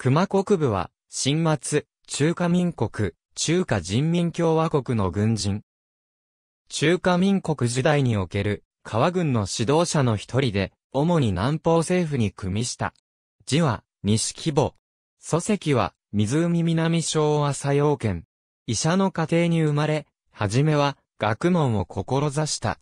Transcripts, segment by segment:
熊国部は、新末、中華民国、中華人民共和国の軍人。中華民国時代における、川軍の指導者の一人で、主に南方政府に組みした。字は、西規模。祖籍は、湖南省朝陽県。医者の家庭に生まれ、はじめは、学問を志した。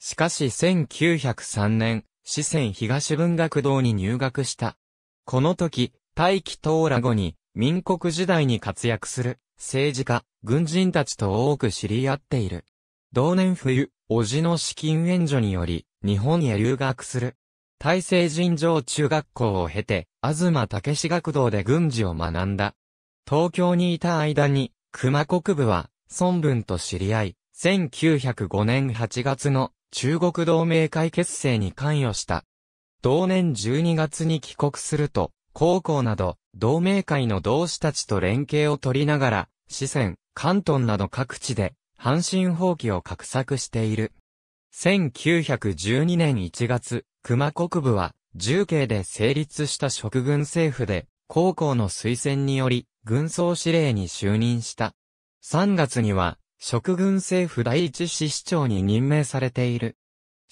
しかし1903年、四川東文学堂に入学した。この時、大気トー後に、民国時代に活躍する、政治家、軍人たちと多く知り合っている。同年冬、叔父の資金援助により、日本へ留学する。大成人上中学校を経て、東武志学堂で軍事を学んだ。東京にいた間に、熊国部は、孫文と知り合い、1905年8月の中国同盟会結成に関与した。同年12月に帰国すると、高校など、同盟会の同志たちと連携を取りながら、四川、関東など各地で、阪神放棄を画策している。1912年1月、熊国部は、重慶で成立した職軍政府で、高校の推薦により、軍総司令に就任した。3月には、職軍政府第一支市長に任命されている。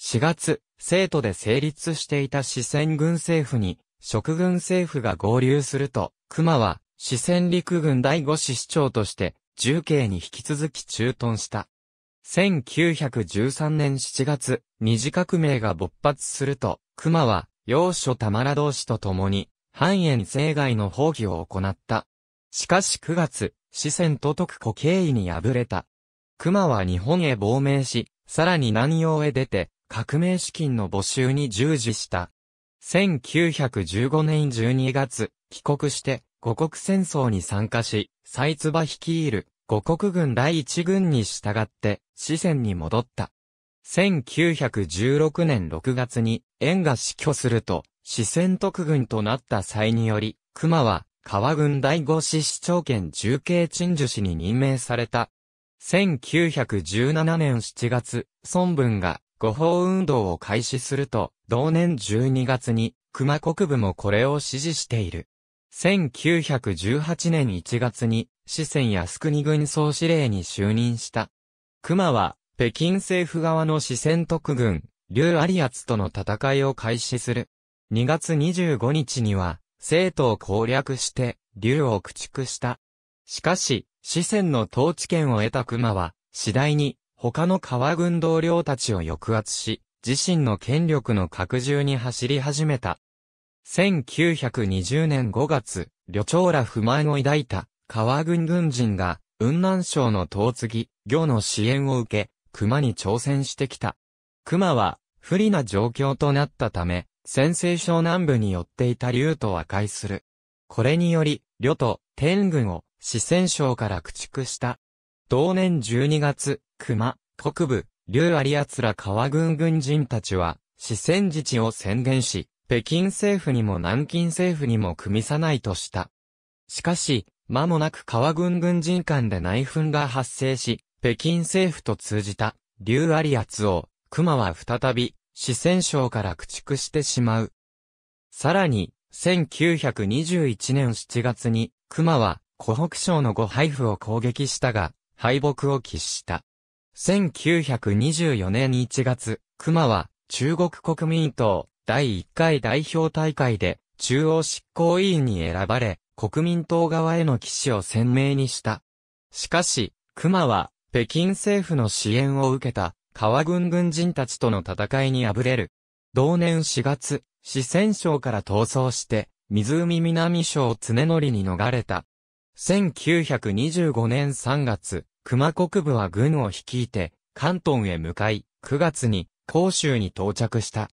4月、生徒で成立していた四川軍政府に、植軍政府が合流すると、熊は、四川陸軍第五師市長として、重慶に引き続き駐屯した。1913年7月、二次革命が勃発すると、熊は、要所玉良同士と共に、半円政外の放棄を行った。しかし9月、四川と徳子経緯に敗れた。熊は日本へ亡命し、さらに南洋へ出て、革命資金の募集に従事した。1915年12月、帰国して、五国戦争に参加し、サイツバ率いる五国軍第一軍に従って、四川に戻った。1916年6月に、縁が死去すると、四川特軍となった際により、熊は、川軍第五市市長兼重慶陳樹氏に任命された。1917年7月、孫文が、五法運動を開始すると、同年12月に、熊国部もこれを支持している。1918年1月に、四川靖国軍総司令に就任した。熊は、北京政府側の四川特軍、劉アリアツとの戦いを開始する。2月25日には、生徒を攻略して、劉を駆逐した。しかし、四川の統治権を得た熊は、次第に、他の川軍同僚たちを抑圧し、自身の権力の拡充に走り始めた。1920年5月、旅長ら不満を抱いた、川軍軍人が、雲南省の遠継漁の支援を受け、熊に挑戦してきた。熊は、不利な状況となったため、先西省南部に寄っていた竜と和解する。これにより、旅と天軍を四川省から駆逐した。同年12月、熊、北部、劉有ツら川軍軍人たちは、四川自治を宣言し、北京政府にも南京政府にも組みさないとした。しかし、間もなく川軍軍人間で内紛が発生し、北京政府と通じた、劉有ツを、熊は再び、四川省から駆逐してしまう。さらに、1921年7月に、熊は、湖北省の呉配布を攻撃したが、敗北を喫した。1924年1月、熊は中国国民党第1回代表大会で中央執行委員に選ばれ、国民党側への騎士を鮮明にした。しかし、熊は北京政府の支援を受けた川軍軍人たちとの戦いに敗れる。同年4月、四川省から逃走して、湖南省常則に逃れた。1925年3月、熊国部は軍を率いて、関東へ向かい、9月に、甲州に到着した。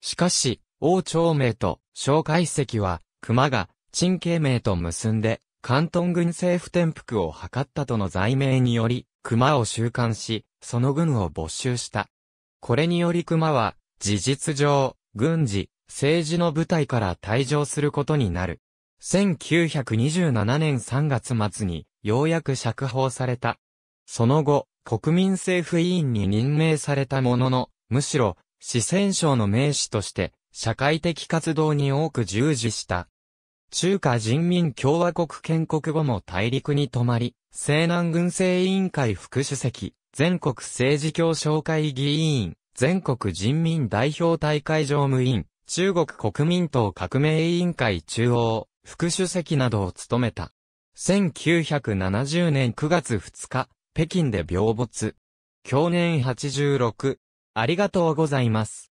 しかし、王朝明と蒋介石は、熊が、陳慶明と結んで、関東軍政府転覆を図ったとの罪名により、熊を収監し、その軍を没収した。これにより熊は、事実上、軍事、政治の部隊から退場することになる。1927年3月末に、ようやく釈放された。その後、国民政府委員に任命されたものの、むしろ、四川省の名士として、社会的活動に多く従事した。中華人民共和国建国後も大陸に泊まり、西南軍政委員会副主席、全国政治協商会議委員、全国人民代表大会常務委員、中国国民党革命委員会中央、副主席などを務めた。1970年9月2日、北京で病没。去年86。ありがとうございます。